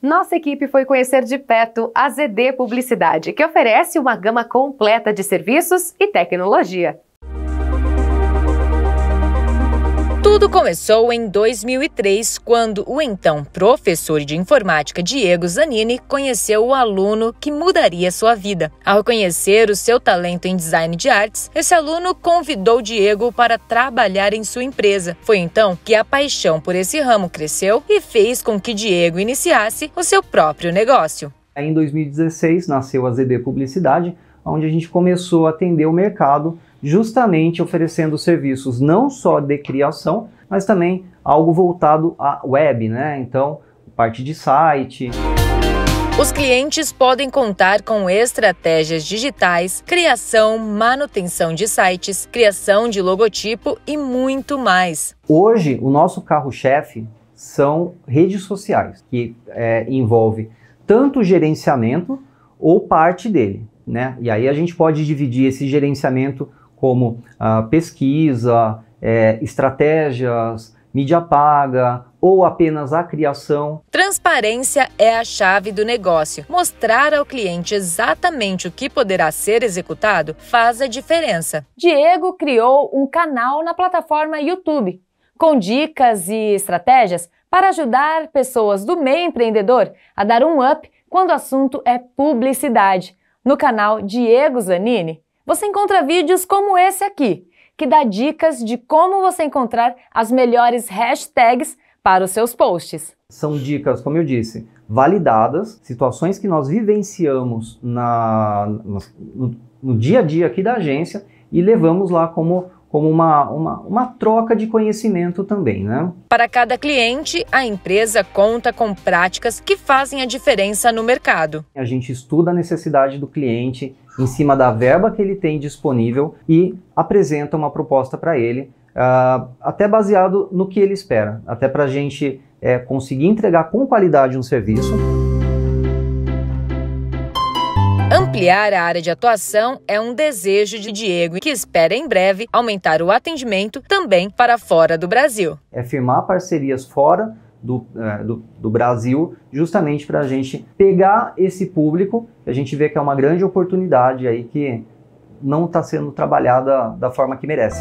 Nossa equipe foi conhecer de perto a ZD Publicidade, que oferece uma gama completa de serviços e tecnologia. Tudo começou em 2003, quando o então professor de informática Diego Zanini conheceu o aluno que mudaria sua vida. Ao reconhecer o seu talento em design de artes, esse aluno convidou Diego para trabalhar em sua empresa. Foi então que a paixão por esse ramo cresceu e fez com que Diego iniciasse o seu próprio negócio. Em 2016 nasceu a ZD Publicidade, onde a gente começou a atender o mercado justamente oferecendo serviços não só de criação, mas também algo voltado à web, né? Então, parte de site. Os clientes podem contar com estratégias digitais, criação, manutenção de sites, criação de logotipo e muito mais. Hoje, o nosso carro-chefe são redes sociais, que é, envolve tanto o gerenciamento ou parte dele. Né? E aí a gente pode dividir esse gerenciamento como a ah, pesquisa, é, estratégias, mídia paga ou apenas a criação. Transparência é a chave do negócio. Mostrar ao cliente exatamente o que poderá ser executado faz a diferença. Diego criou um canal na plataforma YouTube com dicas e estratégias para ajudar pessoas do meio empreendedor a dar um up quando o assunto é publicidade. No canal Diego Zanini, você encontra vídeos como esse aqui, que dá dicas de como você encontrar as melhores hashtags para os seus posts. São dicas, como eu disse, validadas, situações que nós vivenciamos na, no, no dia a dia aqui da agência e levamos lá como como uma, uma, uma, troca de conhecimento também, né? Para cada cliente, a empresa conta com práticas que fazem a diferença no mercado. A gente estuda a necessidade do cliente em cima da verba que ele tem disponível e apresenta uma proposta para ele, uh, até baseado no que ele espera, até para a gente eh, conseguir entregar com qualidade um serviço. Ampliar a área de atuação é um desejo de Diego, que espera em breve aumentar o atendimento também para fora do Brasil. É firmar parcerias fora do, é, do, do, Brasil, justamente para a gente pegar esse público. A gente vê que é uma grande oportunidade aí que não está sendo trabalhada da forma que merece.